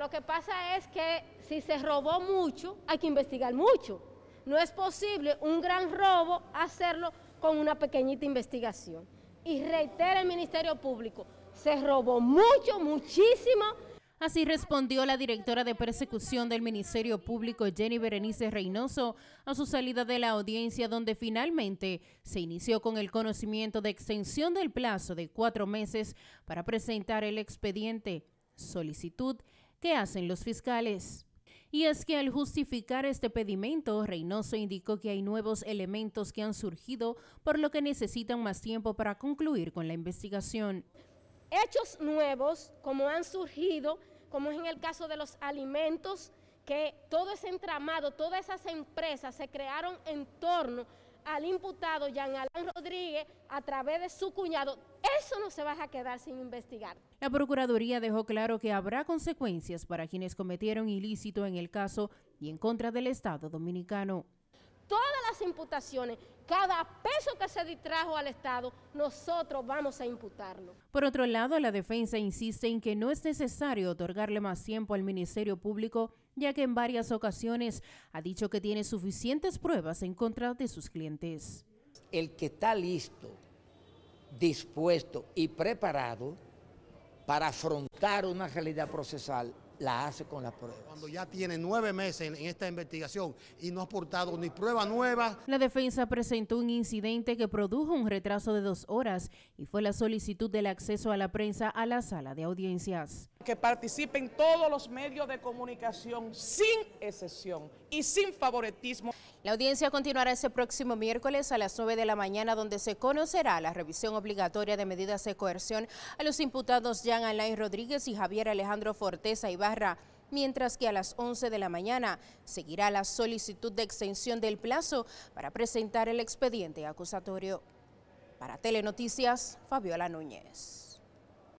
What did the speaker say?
Lo que pasa es que si se robó mucho, hay que investigar mucho. No es posible un gran robo hacerlo con una pequeñita investigación. Y reitera el Ministerio Público, se robó mucho, muchísimo. Así respondió la directora de persecución del Ministerio Público, Jenny Berenice Reynoso, a su salida de la audiencia donde finalmente se inició con el conocimiento de extensión del plazo de cuatro meses para presentar el expediente, solicitud ¿Qué hacen los fiscales. Y es que al justificar este pedimento, Reynoso indicó que hay nuevos elementos que han surgido, por lo que necesitan más tiempo para concluir con la investigación. Hechos nuevos, como han surgido, como es en el caso de los alimentos, que todo ese entramado, todas esas empresas se crearon en torno al imputado Jean Alain Rodríguez a través de su cuñado, eso no se va a quedar sin investigar. La Procuraduría dejó claro que habrá consecuencias para quienes cometieron ilícito en el caso y en contra del Estado dominicano todas las imputaciones, cada peso que se distrajo al Estado, nosotros vamos a imputarlo. Por otro lado, la defensa insiste en que no es necesario otorgarle más tiempo al Ministerio Público, ya que en varias ocasiones ha dicho que tiene suficientes pruebas en contra de sus clientes. El que está listo, dispuesto y preparado para afrontar una realidad procesal la hace con la prueba. Cuando ya tiene nueve meses en, en esta investigación y no ha aportado ni prueba nueva. La defensa presentó un incidente que produjo un retraso de dos horas y fue la solicitud del acceso a la prensa a la sala de audiencias. Que participen todos los medios de comunicación sin excepción y sin favoritismo. La audiencia continuará ese próximo miércoles a las 9 de la mañana, donde se conocerá la revisión obligatoria de medidas de coerción a los imputados Jean Alain Rodríguez y Javier Alejandro Forteza Ibarra mientras que a las 11 de la mañana seguirá la solicitud de extensión del plazo para presentar el expediente acusatorio. Para Telenoticias, Fabiola Núñez.